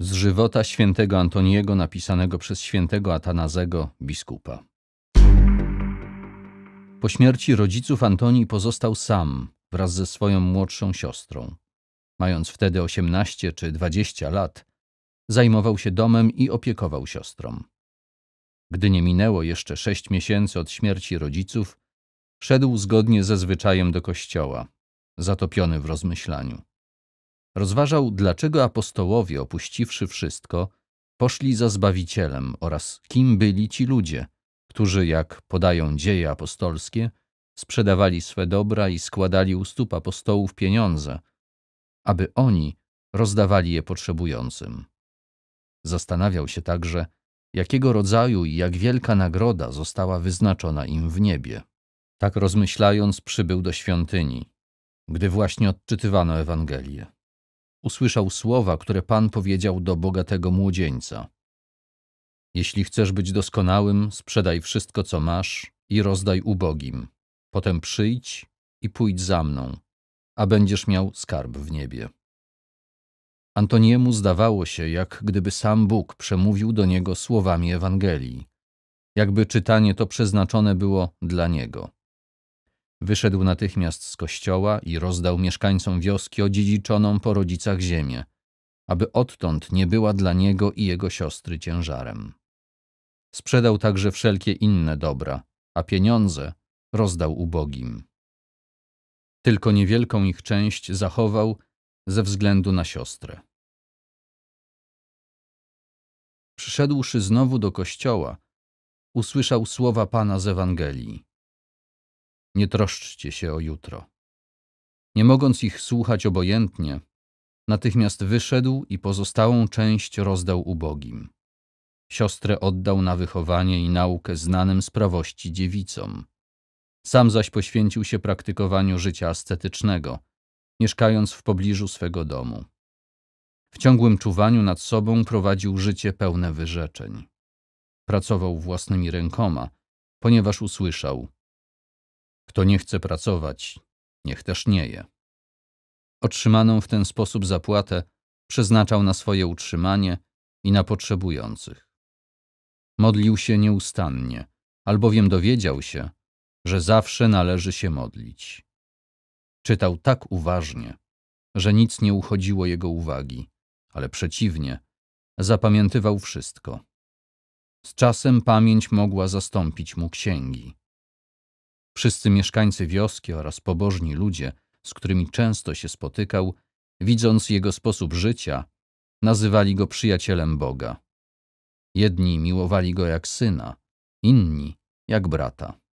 Z żywota świętego Antoniego napisanego przez świętego Atanazego biskupa. Po śmierci rodziców Antoni pozostał sam wraz ze swoją młodszą siostrą. Mając wtedy 18 czy 20 lat, zajmował się domem i opiekował siostrą. Gdy nie minęło jeszcze sześć miesięcy od śmierci rodziców, szedł zgodnie ze zwyczajem do kościoła, zatopiony w rozmyślaniu rozważał, dlaczego apostołowie, opuściwszy wszystko, poszli za Zbawicielem oraz kim byli ci ludzie, którzy, jak podają dzieje apostolskie, sprzedawali swe dobra i składali u stóp apostołów pieniądze, aby oni rozdawali je potrzebującym. Zastanawiał się także, jakiego rodzaju i jak wielka nagroda została wyznaczona im w niebie. Tak rozmyślając, przybył do świątyni, gdy właśnie odczytywano Ewangelię usłyszał słowa, które Pan powiedział do bogatego młodzieńca. Jeśli chcesz być doskonałym, sprzedaj wszystko, co masz i rozdaj ubogim. Potem przyjdź i pójdź za mną, a będziesz miał skarb w niebie. Antoniemu zdawało się, jak gdyby sam Bóg przemówił do niego słowami Ewangelii, jakby czytanie to przeznaczone było dla niego. Wyszedł natychmiast z kościoła i rozdał mieszkańcom wioski odziedziczoną po rodzicach ziemię, aby odtąd nie była dla niego i jego siostry ciężarem. Sprzedał także wszelkie inne dobra, a pieniądze rozdał ubogim. Tylko niewielką ich część zachował ze względu na siostrę. Przyszedłszy znowu do kościoła, usłyszał słowa Pana z Ewangelii. Nie troszczcie się o jutro. Nie mogąc ich słuchać obojętnie, natychmiast wyszedł i pozostałą część rozdał ubogim. Siostrę oddał na wychowanie i naukę znanym z prawości dziewicom. Sam zaś poświęcił się praktykowaniu życia ascetycznego, mieszkając w pobliżu swego domu. W ciągłym czuwaniu nad sobą prowadził życie pełne wyrzeczeń. Pracował własnymi rękoma, ponieważ usłyszał – kto nie chce pracować, niech też nie je. Otrzymaną w ten sposób zapłatę przeznaczał na swoje utrzymanie i na potrzebujących. Modlił się nieustannie, albowiem dowiedział się, że zawsze należy się modlić. Czytał tak uważnie, że nic nie uchodziło jego uwagi, ale przeciwnie, zapamiętywał wszystko. Z czasem pamięć mogła zastąpić mu księgi. Wszyscy mieszkańcy wioski oraz pobożni ludzie, z którymi często się spotykał, widząc jego sposób życia, nazywali go przyjacielem Boga. Jedni miłowali go jak syna, inni jak brata.